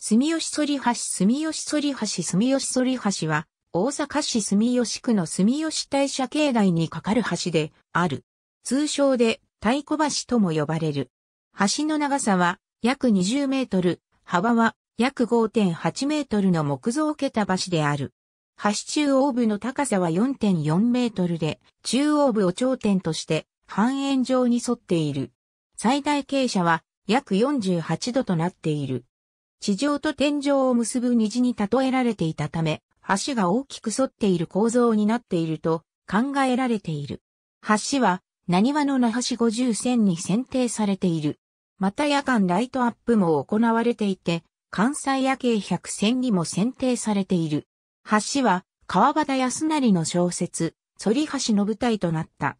住吉反橋住吉反橋住吉反橋は、大阪市住吉区の住吉大社境内に架かる橋である。通称で太鼓橋とも呼ばれる。橋の長さは約20メートル、幅は約5.8メートルの木造桁橋である。橋中央部の高さは4.4メートルで、中央部を頂点として半円状に沿っている。最大傾斜は約48度となっている。地上と天井を結ぶ虹に例えられていたため、橋が大きく反っている構造になっていると考えられている。橋は、何話の那覇市50線に選定されている。また夜間ライトアップも行われていて、関西夜景100線にも選定されている。橋は、川端康成の小説、反橋の舞台となった。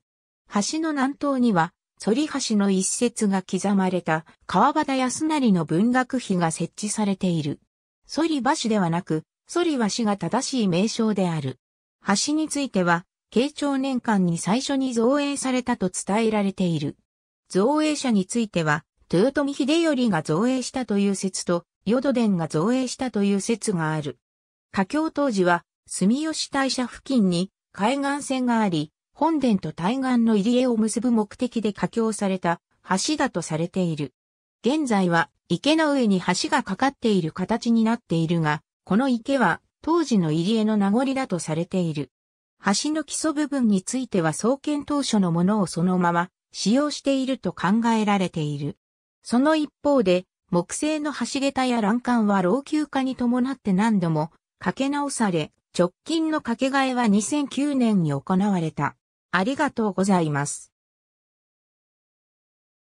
橋の南東には、反橋の一節が刻まれた川端康成の文学碑が設置されている。反橋ではなく、反橋が正しい名称である。橋については、慶長年間に最初に造営されたと伝えられている。造営者については、豊臣秀頼が造営したという説と、淀殿が造営したという説がある。佳境当時は、住吉大社付近に海岸線があり、本殿と対岸の入り江を結ぶ目的で架橋された橋だとされている。現在は池の上に橋がかかっている形になっているが、この池は当時の入り江の名残だとされている。橋の基礎部分については創建当初のものをそのまま使用していると考えられている。その一方で、木製の橋桁や欄干は老朽化に伴って何度も架け直され、直近の架け替えは2009年に行われた。ありがとうございます。